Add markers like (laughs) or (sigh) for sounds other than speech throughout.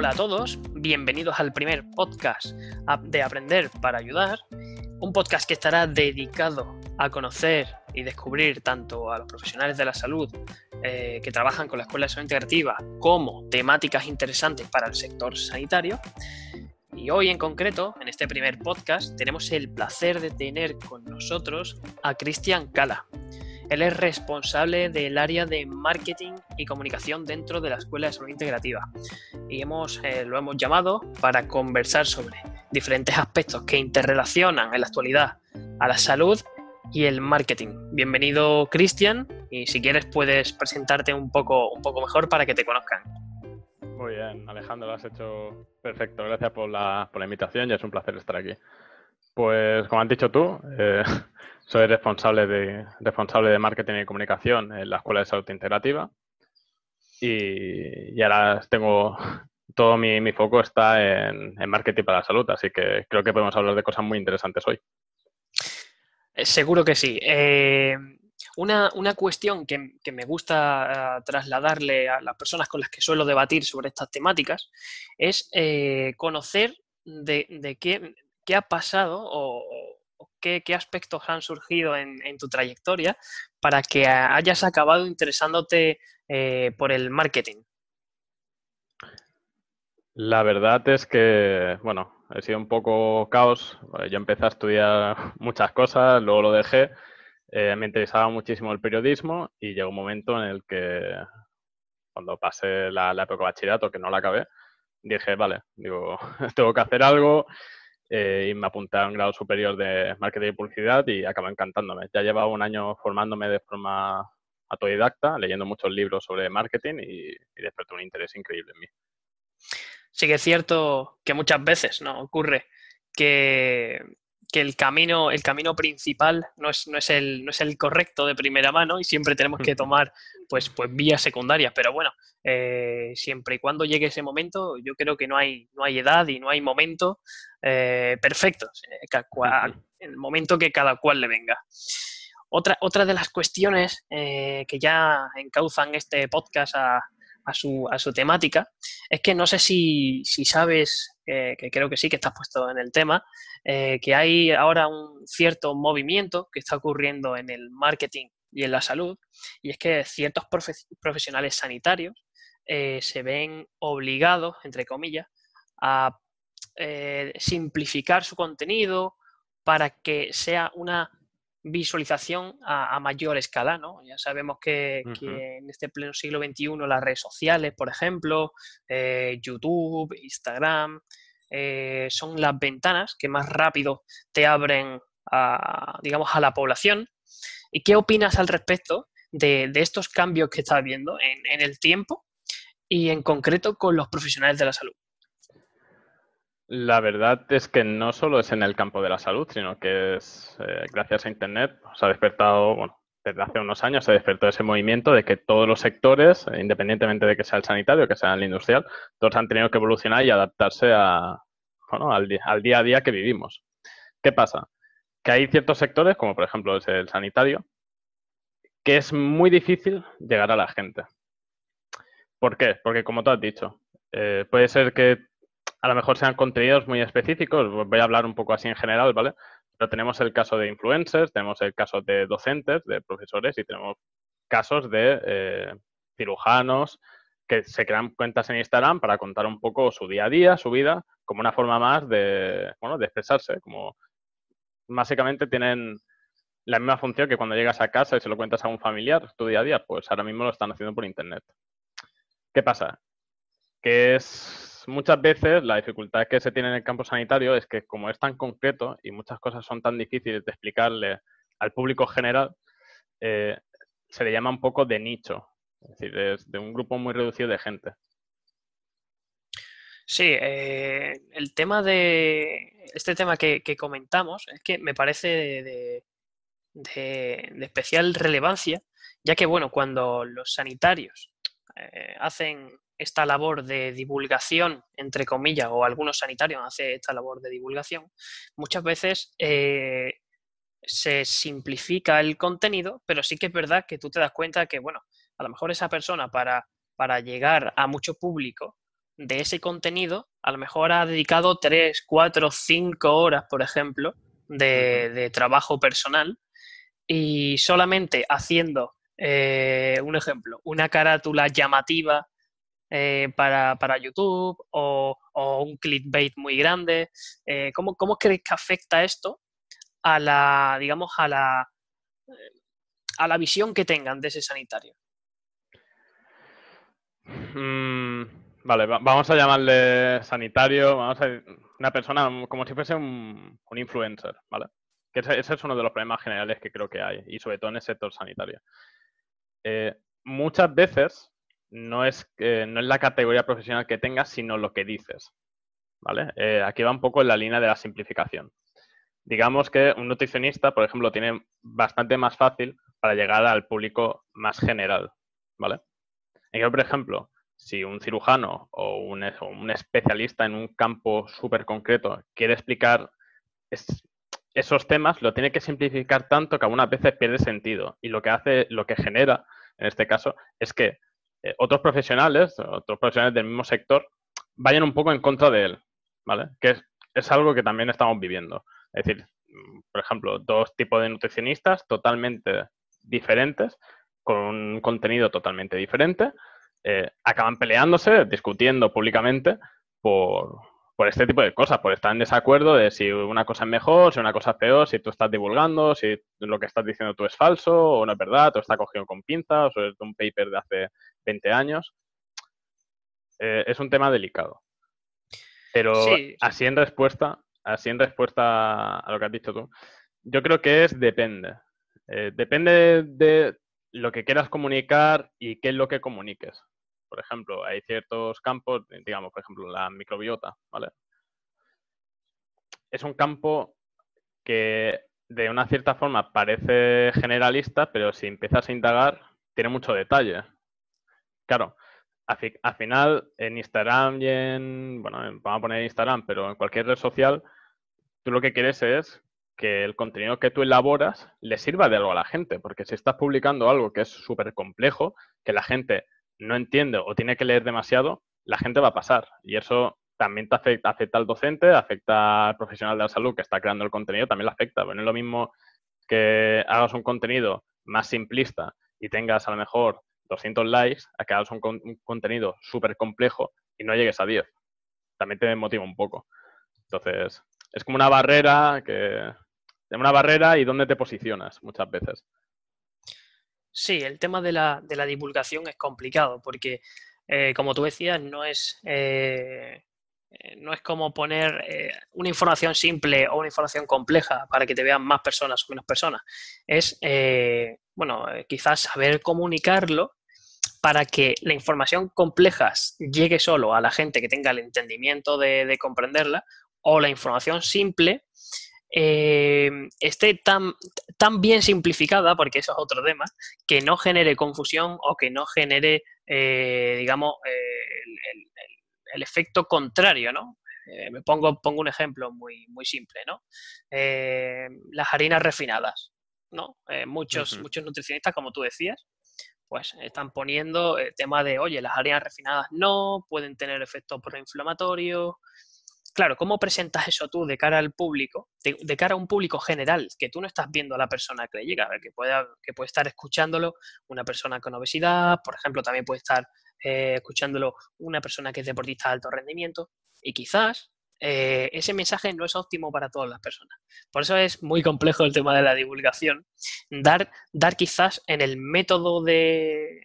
Hola a todos, bienvenidos al primer podcast de Aprender para Ayudar, un podcast que estará dedicado a conocer y descubrir tanto a los profesionales de la salud eh, que trabajan con la Escuela de Salud Integrativa como temáticas interesantes para el sector sanitario. Y hoy en concreto, en este primer podcast, tenemos el placer de tener con nosotros a Cristian Cala. Él es responsable del área de marketing y comunicación dentro de la Escuela de Salud Integrativa y hemos, eh, lo hemos llamado para conversar sobre diferentes aspectos que interrelacionan en la actualidad a la salud y el marketing. Bienvenido Cristian y si quieres puedes presentarte un poco, un poco mejor para que te conozcan. Muy bien, Alejandro, lo has hecho perfecto. Gracias por la, por la invitación y es un placer estar aquí. Pues como has dicho tú, eh, (laughs) soy responsable de, responsable de marketing y comunicación en la Escuela de Salud Integrativa y, ahora tengo (laughs) todo mi, foco está en, marketing para la salud, así que creo que podemos hablar de cosas muy interesantes hoy. Eh, seguro que sí. Eh, una, cuestión que, me gusta trasladarle a las personas con las que suelo debatir sobre estas temáticas es conocer de qué, qué ha pasado o, qué, aspectos han surgido en, tu trayectoria para que hayas acabado interesándote eh, por el marketing. La verdad es que, bueno, he sido un poco caos. Eh, yo empecé a estudiar (laughs) muchas cosas, luego lo dejé. Eh, me interesaba muchísimo el periodismo y llegó un momento en el que, cuando pasé la, la época de bachillerato, que no la acabé, dije, vale, digo, (laughs) tengo que hacer algo, eh, y me apunté a un grado superior de marketing y publicidad y acabo encantándome. Ya llevaba un año formándome de forma autodidacta, leyendo muchos libros sobre marketing y, y despertó un interés increíble en mí. Sí que es cierto que muchas veces ¿no? ocurre que que el camino, el camino principal no es, no, es el, no es el correcto de primera mano y siempre tenemos que tomar pues, pues vías secundarias. Pero bueno, eh, siempre y cuando llegue ese momento, yo creo que no hay, no hay edad y no hay momento eh, perfecto, el momento que cada cual le venga. Otra, otra de las cuestiones eh, que ya encauzan este podcast a, a, su, a, su, temática es que no sé si, si sabes que, creo que sí que estás puesto en el tema, eh, que hay ahora un cierto movimiento que está ocurriendo en el marketing y en la salud, y es que ciertos profesionales sanitarios eh, se ven obligados, entre comillas, a eh, simplificar su contenido para que sea una visualización a, mayor escala, ¿no? Ya sabemos que, en este pleno siglo XXI las redes sociales, por ejemplo, eh, YouTube, Instagram, eh, son las ventanas que más rápido te abren, a, digamos, a la población. ¿Y qué opinas al respecto de, estos cambios que estás viendo en, el tiempo y en concreto con los profesionales de la salud? La verdad es que no solo es en el campo de la salud, sino que es eh, gracias a Internet se ha despertado, bueno, desde hace unos años se ha despertó ese movimiento de que todos los sectores, independientemente de que sea el sanitario, que sea el industrial, todos han tenido que evolucionar y adaptarse a, al, día a día que vivimos. ¿Qué pasa? Que hay ciertos sectores, como por ejemplo el sanitario, que es muy difícil llegar a la gente. ¿Por qué? Porque como tú has dicho, eh, puede ser que a lo mejor sean contenidos muy específicos, voy a hablar un poco así en general, ¿vale? Pero tenemos el caso de influencers, tenemos el caso de docentes, de profesores y tenemos casos de eh, cirujanos que se crean cuentas en Instagram para contar un poco su día a día, su vida, como una forma más de, de expresarse, como básicamente tienen la misma función que cuando llegas a casa y se lo cuentas a un familiar tu día a día, pues ahora mismo lo están haciendo por internet. ¿Qué pasa? Que es pues muchas veces la dificultad que se tiene en el campo sanitario es que como es tan concreto y muchas cosas son tan difíciles de explicarle al público general, eh, se le llama un poco de nicho, es decir, de un grupo muy reducido de gente. Sí, eh, el tema de este tema que, comentamos es que me parece de, especial relevancia, ya que bueno, cuando los sanitarios eh, hacen esta labor de divulgación, entre comillas, o algunos sanitarios hacen esta labor de divulgación, muchas veces eh, se simplifica el contenido, pero sí que es verdad que tú te das cuenta que, bueno, a lo mejor esa persona para, para llegar a mucho público de ese contenido, a lo mejor ha dedicado 3, 4, 5 horas, por ejemplo, de, trabajo personal y solamente haciendo, eh, un ejemplo, una carátula llamativa eh, para, YouTube o, un clickbait muy grande. Eh, ¿cómo, creéis que afecta esto a la, digamos, a la, a la visión que tengan de ese sanitario? Mm, vale, vamos a llamarle sanitario, vamos a una persona como si fuese un, influencer, ¿vale? Que ese, es uno de los problemas generales que creo que hay, y sobre todo en el sector sanitario. Eh, muchas veces no es, eh, no es la categoría profesional que tengas, sino lo que dices. ¿vale? Eh, aquí va un poco en la línea de la simplificación. Digamos que un nutricionista, por ejemplo, tiene bastante más fácil para llegar al público más general. ¿vale? por ejemplo, si un cirujano o un, especialista en un campo súper concreto quiere explicar esos temas, lo tiene que simplificar tanto que algunas veces pierde sentido. Y lo que hace, lo que genera, en este caso, es que eh, otros profesionales, otros profesionales del mismo sector, vayan un poco en contra de él, ¿vale? Que es, algo que también estamos viviendo. Es decir, mm, por ejemplo, dos tipos de nutricionistas totalmente diferentes, con un contenido totalmente diferente, eh, acaban peleándose, discutiendo públicamente por, por este tipo de cosas, por estar en desacuerdo de si una cosa es mejor, si una cosa es peor, si tú estás divulgando, si lo que estás diciendo tú es falso o no es verdad, o está cogido con pinzas, o es de un paper de hace 20 años. Eh, es un tema delicado. Pero así en respuesta, así en respuesta a lo que has dicho tú, yo creo que es depende. Eh, depende de lo que quieras comunicar y qué es lo que comuniques. Por ejemplo, hay ciertos campos, eh, digamos, por ejemplo, la microbiota, ¿vale? Es un campo que de una cierta forma parece generalista, pero si empiezas a indagar, tiene mucho detalle. Claro, al, final en Instagram y bueno, vamos a poner Instagram, pero en cualquier red social, tú lo que quieres es que el contenido que tú elaboras le sirva de algo a la gente, porque si estás publicando algo que es súper complejo, que la gente no entiende o tiene que leer demasiado, la gente va a pasar. Y eso también te afecta, afecta al docente, afecta al profesional de la salud que está creando el contenido, también le afecta. Bueno, no es lo mismo que hagas un contenido más simplista y tengas a lo mejor 200 likes, a que hagas un, contenido súper complejo y no llegues a 10. También te motiva un poco. Entonces, es como una barrera que... Una barrera y dónde te posicionas muchas veces. Sí, el tema de la, de la divulgación es complicado porque, eh, como tú decías, no es, eh, eh, no es como poner una información simple o una información compleja para que te vean más personas o menos personas. Es, bueno, quizás saber comunicarlo para que la información compleja llegue solo a la gente que tenga el entendimiento de, de comprenderla o la información simple Em, esté tan, bien simplificada, porque eso es otro tema, que no genere confusión o que no genere, eh, digamos, eh, el, efecto contrario, ¿no? Eh, me pongo, pongo un ejemplo muy, muy simple, ¿no? Em, las harinas refinadas, ¿no? muchos, muchos nutricionistas, como tú decías, pues están poniendo el tema de, oye, las harinas refinadas no, pueden tener efectos proinflamatorios, claro, ¿cómo presentas eso tú de cara al público, de, cara a un público general, que tú no estás viendo a la persona que le llega, que, que puede estar escuchándolo una persona con obesidad, por ejemplo, también puede estar eh, escuchándolo una persona que es deportista de alto rendimiento, y quizás eh, ese mensaje no es óptimo para todas las personas. Por eso es muy complejo el tema de la divulgación, dar, dar quizás en el método de,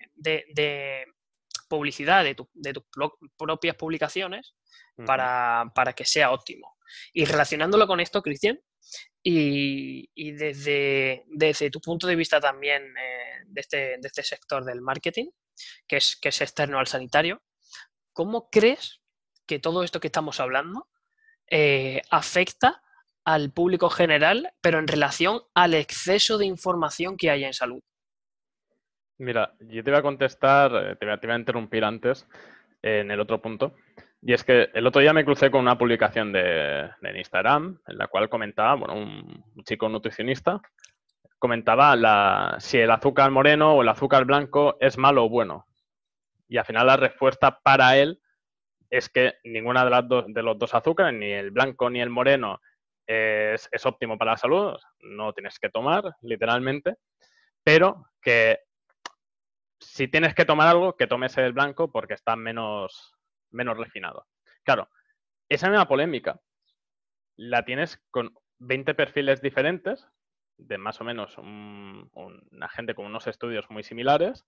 publicidad tu, de tus propias publicaciones, para, para que sea óptimo. Y relacionándolo con esto, Cristian, y, desde, desde, tu punto de vista también eh, de, este, de, este, sector del marketing, que es, que es externo al sanitario, ¿cómo crees que todo esto que estamos hablando eh, afecta al público general, pero en relación al exceso de información que hay en salud? Mira, yo te voy a contestar, eh, te voy a, interrumpir antes en el otro punto. Y es que el otro día me crucé con una publicación de, Instagram en la cual comentaba, bueno, un chico nutricionista comentaba la, si el azúcar moreno o el azúcar blanco es malo o bueno. Y al final la respuesta para él es que ninguna de, las de los dos azúcares, ni el blanco ni el moreno, es, es óptimo para la salud. No tienes que tomar, literalmente. Pero que si tienes que tomar algo, que tomes el blanco porque está menos, menos refinado. Claro, esa misma polémica la tienes con 20 perfiles diferentes, de más o menos un, una gente con unos estudios muy similares,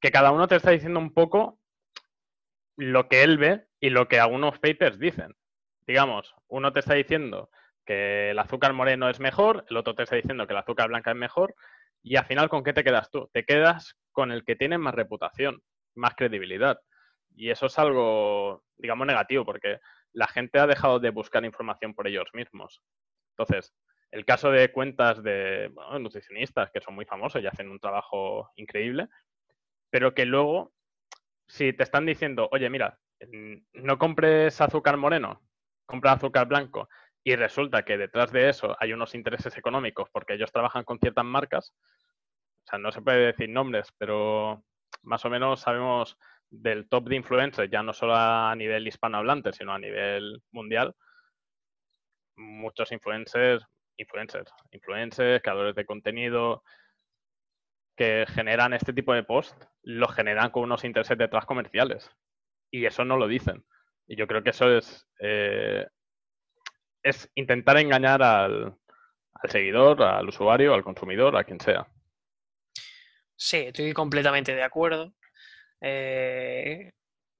que cada uno te está diciendo un poco lo que él ve y lo que algunos papers dicen. Digamos, uno te está diciendo que el azúcar moreno es mejor, el otro te está diciendo que el azúcar blanca es mejor, y al final, ¿con qué te quedas tú? Te quedas con el que tiene más reputación, más credibilidad. Y eso es algo, digamos, negativo, porque la gente ha dejado de buscar información por ellos mismos. Entonces, el caso de cuentas de nutricionistas que son muy famosos y hacen un trabajo increíble, pero que luego, si te están diciendo, oye, mira, no compres azúcar moreno, compra azúcar blanco, y resulta que detrás de eso hay unos intereses económicos porque ellos trabajan con ciertas marcas, o sea, no se puede decir nombres, pero más o menos sabemos del top de influencers, ya no solo a nivel hispanohablante, sino a nivel mundial, muchos influencers, influencers, influencers, creadores de contenido que generan este tipo de post, los generan con unos intereses detrás comerciales. Y eso no lo dicen. Y yo creo que eso es, eh, es intentar engañar al, al seguidor, al usuario, al consumidor, a quien sea. Sí, estoy completamente de acuerdo. Eh,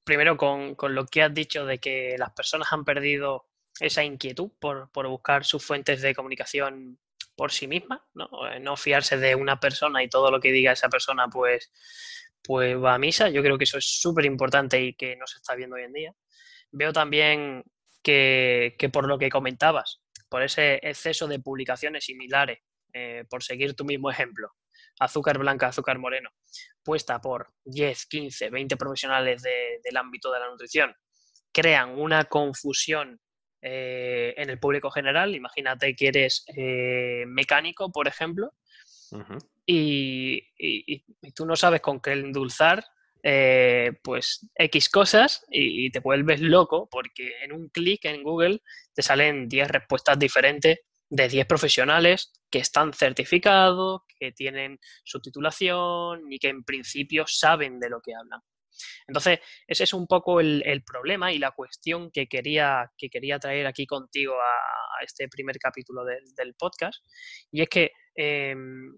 primero con, lo que has dicho de que las personas han perdido esa inquietud por, buscar sus fuentes de comunicación por sí mismas, ¿no? Eh, ¿no? fiarse de una persona y todo lo que diga esa persona pues, pues va a misa. Yo creo que eso es súper importante y que no se está viendo hoy en día. Veo también que, por lo que comentabas, por ese exceso de publicaciones similares, eh, por seguir tu mismo ejemplo, azúcar blanca, azúcar moreno, puesta por 10, 15, 20 profesionales del ámbito de la nutrición, crean una confusión eh, en el público general. Imagínate que eres eh, mecánico, por ejemplo, y, tú no sabes con qué endulzar. Eh, pues X cosas y, y, te vuelves loco porque en un clic en Google te salen 10 respuestas diferentes de 10 profesionales que están certificados, que tienen su titulación y que en principio saben de lo que hablan. Entonces, ese es un poco el, problema y la cuestión que quería, que quería traer aquí contigo a, este primer capítulo del podcast. Y es que em,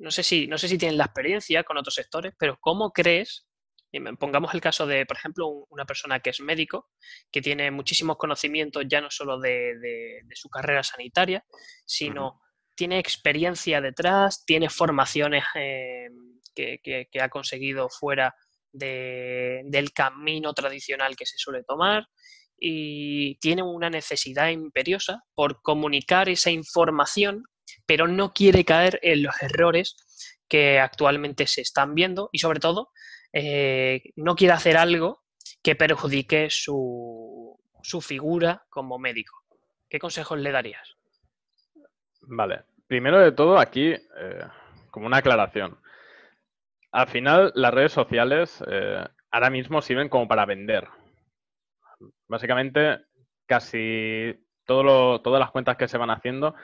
no, sé si, no sé si tienes la experiencia con otros sectores, pero ¿cómo crees Em, pongamos el caso de, por ejemplo, una persona que es médico, que tiene muchísimos conocimientos ya no solo de, su carrera sanitaria, sino tiene experiencia detrás, tiene formaciones eh, que, ha conseguido fuera del camino tradicional que se suele tomar y tiene una necesidad imperiosa por comunicar esa información, pero no quiere caer en los errores que actualmente se están viendo y sobre todo eh, no quiera hacer algo que perjudique su, su figura como médico. ¿Qué consejos le darías? Vale, primero de todo aquí, eh, como una aclaración. Al final, las redes sociales eh, ahora mismo sirven como para vender. Básicamente, casi todas las cuentas que se van haciendo,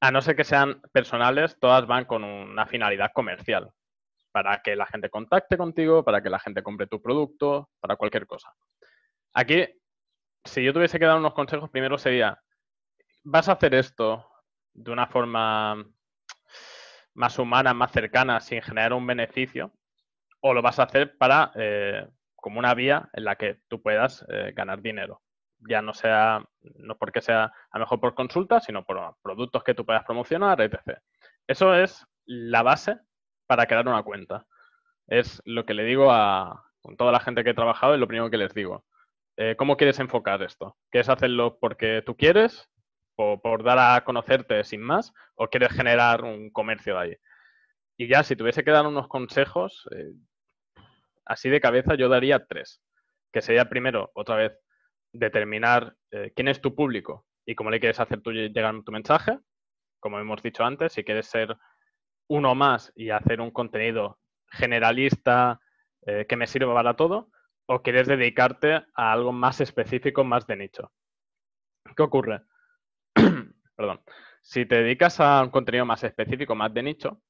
a no ser que sean personales, todas van con una finalidad comercial para que la gente contacte contigo, para que la gente compre tu producto, para cualquier cosa. Aquí, si yo tuviese que dar unos consejos, primero sería, vas a hacer esto de una forma más humana, más cercana, sin generar un beneficio, o lo vas a hacer para eh, como una vía en la que tú puedas eh, ganar dinero. Ya no sea, no porque sea a lo mejor por consulta, sino por productos que tú puedas promocionar, etc. Eso es la base para crear una cuenta. Es lo que le digo a toda la gente que he trabajado, y lo primero que les digo. Eh, ¿Cómo quieres enfocar esto? ¿Quieres hacerlo porque tú quieres? ¿O por dar a conocerte sin más? ¿O quieres generar un comercio de ahí? Y ya, si tuviese que dar unos consejos, eh, así de cabeza yo daría tres. Que sería primero, otra vez, determinar eh, quién es tu público y cómo le quieres hacer llegar tu mensaje. Como hemos dicho antes, si quieres ser uno más y hacer un contenido generalista eh, que me sirva para todo? ¿O quieres dedicarte a algo más específico, más de nicho? ¿Qué ocurre? (clears throat) Perdón. Si te dedicas a un contenido más específico, más de nicho,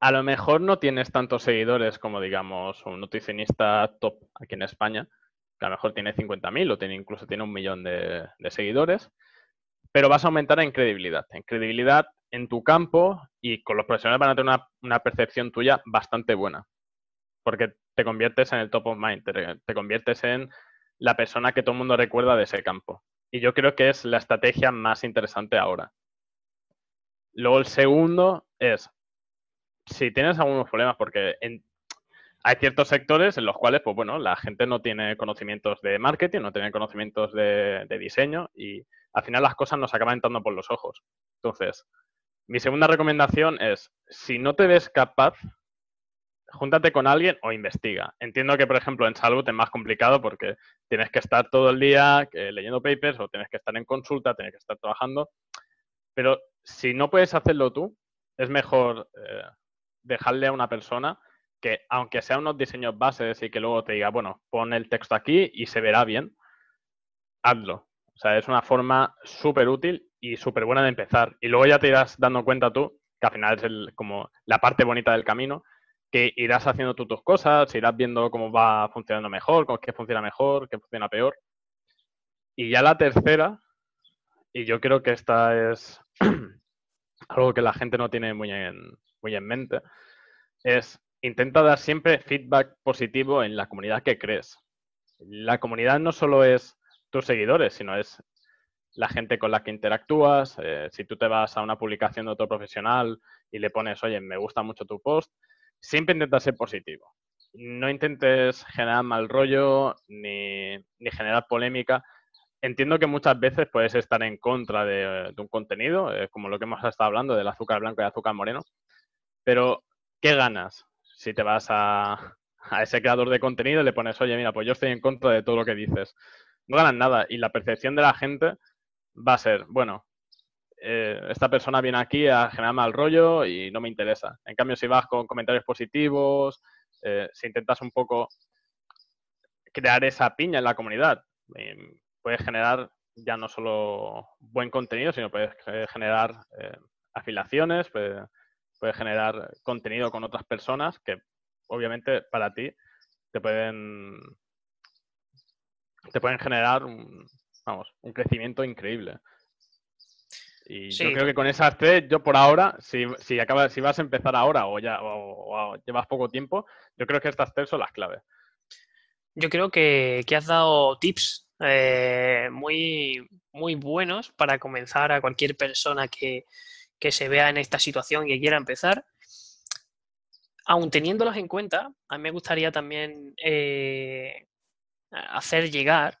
a lo mejor no tienes tantos seguidores como, digamos, un nutricionista top aquí en España, que a lo mejor tiene 50.000 o tiene, incluso tiene un millón de seguidores, pero vas a aumentar en credibilidad. En credibilidad en tu campo y con los profesionales van a tener una, una percepción tuya bastante buena, porque te conviertes en el top of mind, te, conviertes en la persona que todo el mundo recuerda de ese campo. Y yo creo que es la estrategia más interesante ahora. Luego el segundo es, si tienes algunos problemas, porque hay ciertos sectores en los cuales, pues bueno, la gente no tiene conocimientos de marketing, no tiene conocimientos de, de diseño y al final las cosas nos acaban entrando por los ojos. Entonces, mi segunda recomendación es, si no te ves capaz, júntate con alguien o investiga. Entiendo que, por ejemplo, en salud es más complicado porque tienes que estar todo el día eh, leyendo papers o tienes que estar en consulta, tienes que estar trabajando. Pero si no puedes hacerlo tú, es mejor eh, dejarle a una persona que, aunque sea unos diseños bases y que luego te diga, bueno, pon el texto aquí y se verá bien, hazlo. O sea, es una forma súper útil y súper buena de empezar. Y luego ya te irás dando cuenta tú, que al final es el, como la parte bonita del camino, que irás haciendo tú tus cosas, irás viendo cómo va funcionando mejor, qué funciona mejor, qué funciona peor. Y ya la tercera, y yo creo que esta es (clears throat) algo que la gente no tiene muy en, muy en mente, es intenta dar siempre feedback positivo en la comunidad que crees. La comunidad no solo es tus seguidores, sino es la gente con la que interactúas. Eh, si tú te vas a una publicación de otro profesional y le pones, oye, me gusta mucho tu post, siempre intenta ser positivo. No intentes generar mal rollo ni, ni generar polémica. Entiendo que muchas veces puedes estar en contra de, eh, un contenido, eh, como lo que hemos estado hablando del azúcar blanco y azúcar moreno, pero ¿qué ganas si te vas a, a ese creador de contenido y le pones, oye, mira, pues yo estoy en contra de todo lo que dices? No ganas nada y la percepción de la gente va a ser, bueno, eh, esta persona viene aquí a generar mal rollo y no me interesa. En cambio, si vas con comentarios positivos, eh, si intentas un poco crear esa piña en la comunidad, eh, puedes generar ya no solo buen contenido, sino puedes generar afiliaciones, puedes, generar contenido con otras personas que obviamente para ti te pueden te pueden generar un, vamos, un crecimiento increíble. Y yo creo que con esas tres, yo por ahora, si, acabas, si vas a empezar ahora o ya o, llevas poco tiempo, yo creo que estas tres son las claves. Yo creo que, que has dado tips eh, muy, muy buenos para comenzar a cualquier persona que, se vea en esta situación y que quiera empezar. Aun teniéndolos en cuenta, a mí me gustaría también eh, hacer llegar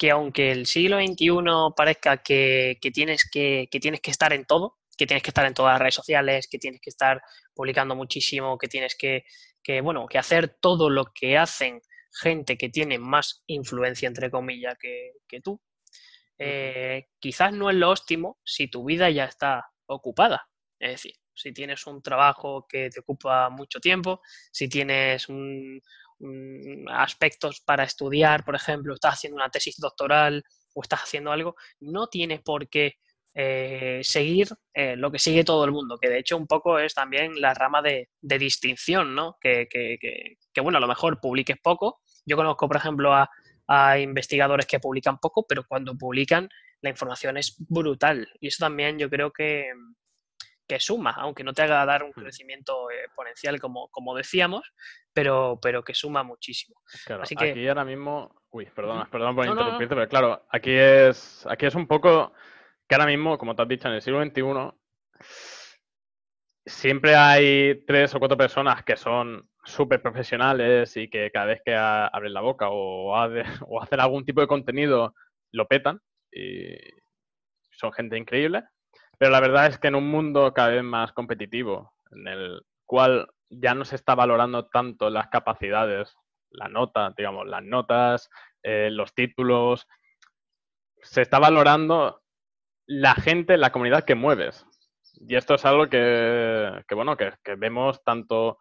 que aunque el siglo XXI parezca que, tienes que, tienes que estar en todo, que tienes que estar en todas las redes sociales, que tienes que estar publicando muchísimo, que tienes que, que bueno, que hacer todo lo que hacen gente que tiene más influencia, entre comillas, que, que tú, eh, quizás no es lo óptimo si tu vida ya está ocupada. Es decir, si tienes un trabajo que te ocupa mucho tiempo, si tienes un, Mm, aspectos para estudiar, por ejemplo, estás haciendo una tesis doctoral o estás haciendo algo, no tienes por qué eh, seguir eh, lo que sigue todo el mundo, que de hecho un poco es también la rama de, distinción, ¿no? Que, bueno, a lo mejor publiques poco. Yo conozco, por ejemplo, a investigadores que publican poco, pero cuando publican la información es brutal. Y eso también yo creo que, que suma, aunque no te haga dar un mm. crecimiento exponencial como, como decíamos, pero, pero que suma muchísimo. Así que... aquí ahora mismo, uy, perdón por interrumpirte, pero claro, aquí es, aquí es un poco que ahora mismo, como te has dicho, en el siglo XXI siempre hay tres o cuatro personas que son súper profesionales y que cada vez que abren la boca o, (laughs) o hacen algún tipo de contenido lo petan y son gente increíble pero la verdad es que en un mundo cada vez más competitivo, en el cual ya no se está valorando tanto las capacidades, la nota, digamos, las notas, eh, los títulos, se está valorando la gente, la comunidad que mueves. Y esto es algo que, bueno, que, que vemos tanto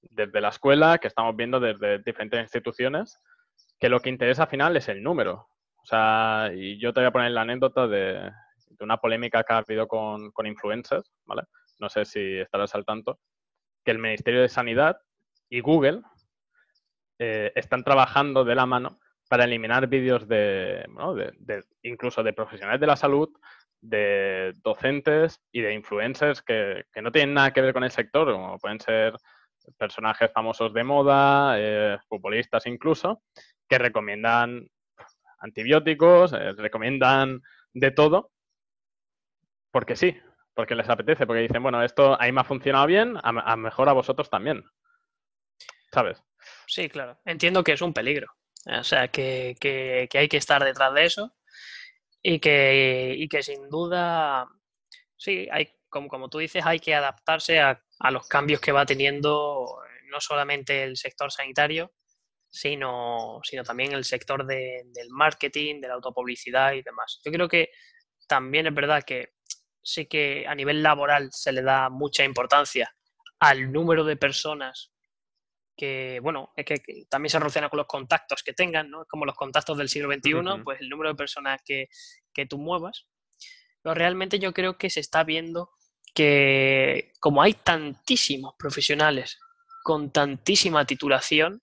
desde la escuela, que estamos viendo desde diferentes instituciones, que lo que interesa al final es el número. O sea, y yo te voy a poner la anécdota de una polémica que ha habido con, influencers, ¿vale? No sé si estarás al tanto, que el Ministerio de Sanidad y Google eh, están trabajando de la mano para eliminar vídeos de, incluso de profesionales de la salud, de docentes y de influencers que, no tienen nada que ver con el sector, como pueden ser personajes famosos de moda, eh, futbolistas incluso, que recomiendan antibióticos, eh, recomiendan de todo porque sí, porque les apetece, porque dicen, bueno, esto a mí me ha funcionado bien, a, mejor a vosotros también. ¿Sabes? Sí, claro. Entiendo que es un peligro. O sea, que, que, hay que estar detrás de eso y que, y que sin duda, sí, hay, como, como tú dices, hay que adaptarse a, los cambios que va teniendo eh, no solamente el sector sanitario, sino, sino también el sector del marketing, de la autopublicidad y demás. Yo creo que también es verdad que sí que a nivel laboral se le da mucha importancia al número de personas que, bueno, es que, también se relaciona con los contactos que tengan, ¿no? como los contactos del siglo XXI, pues el número de personas que, tú muevas. Pero realmente yo creo que se está viendo que como hay tantísimos profesionales con tantísima titulación,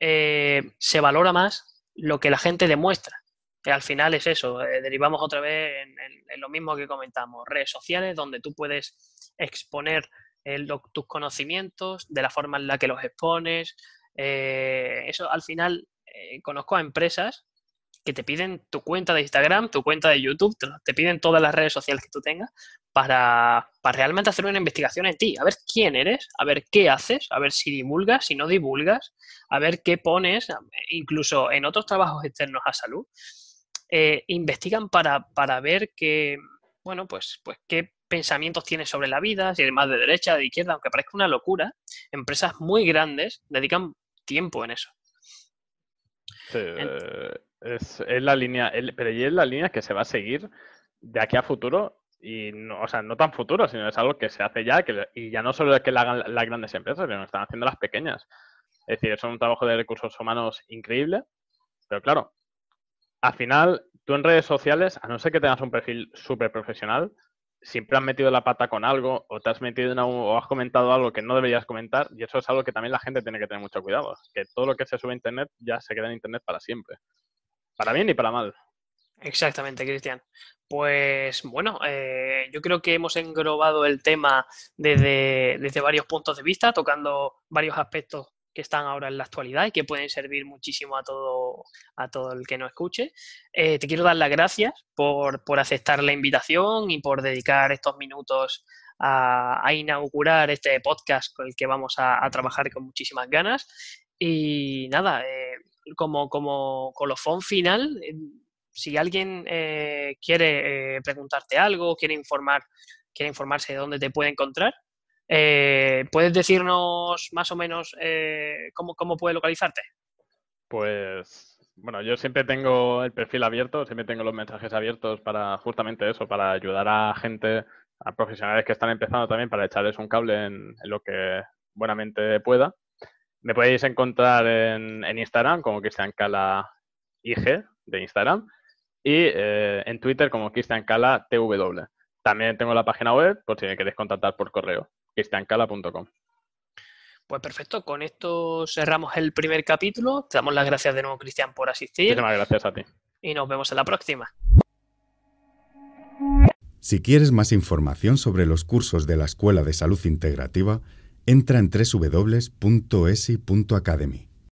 eh, se valora más lo que la gente demuestra al final es eso, eh, derivamos otra vez en, lo mismo que comentamos, redes sociales donde tú puedes exponer eh, tus conocimientos de la forma en la que los expones. Eh, eso al final conozco a empresas que te piden tu cuenta de Instagram, tu cuenta de YouTube, te, piden todas las redes sociales que tú tengas para, para, realmente hacer una investigación en ti, a ver quién eres, a ver qué haces, a ver si divulgas, si no divulgas, a ver qué pones, incluso en otros trabajos externos a salud. Eh, investigan para, ver qué, bueno, pues, pues qué pensamientos tiene sobre la vida, si es más de derecha, de izquierda, aunque parezca una locura, empresas muy grandes dedican tiempo en eso. Eh, es, la línea, pero es la línea que se va a seguir de aquí a futuro y no, o sea, no tan futuro, sino es algo que se hace ya que, y ya no solo que hagan las grandes empresas, sino que están haciendo las pequeñas. Es decir, son un trabajo de recursos humanos increíble, pero claro, al final, tú en redes sociales, a no ser que tengas un perfil súper profesional, siempre has metido la pata con algo o te has metido en o has comentado algo que no deberías comentar y eso es algo que también la gente tiene que tener mucho cuidado, que todo lo que se sube a Internet ya se queda en Internet para siempre, para bien y para mal. Exactamente, Cristian. Pues bueno, eh, yo creo que hemos englobado el tema desde varios puntos de vista, tocando varios aspectos que están ahora en la actualidad y que pueden servir muchísimo a todo, a todo el que nos escuche. Eh, te quiero dar las gracias por, aceptar la invitación y por dedicar estos minutos a, inaugurar este podcast con el que vamos a, trabajar con muchísimas ganas. Y nada, eh, como, como colofón final, eh, si alguien quiere preguntarte algo, quiere informar, quiere informarse de dónde te puede encontrar, eh, ¿Puedes decirnos más o menos eh, cómo, cómo puede localizarte? Pues bueno, yo siempre tengo el perfil abierto, siempre tengo los mensajes abiertos para justamente eso, para ayudar a gente, a profesionales que están empezando también, para echarles un cable en, lo que buenamente pueda. Me podéis encontrar en, Instagram como Cristian Cala IG de Instagram y eh, en Twitter como Cristian Cala TW. También tengo la página web por si me queréis contactar por correo cristiancala.com. Pues perfecto, con esto cerramos el primer capítulo. Te damos las gracias de nuevo, Cristian, por asistir. Muchísimas gracias a ti. Y nos vemos en la próxima. Si quieres más información sobre los cursos de la Escuela de Salud Integrativa, entra en www.esi.academy.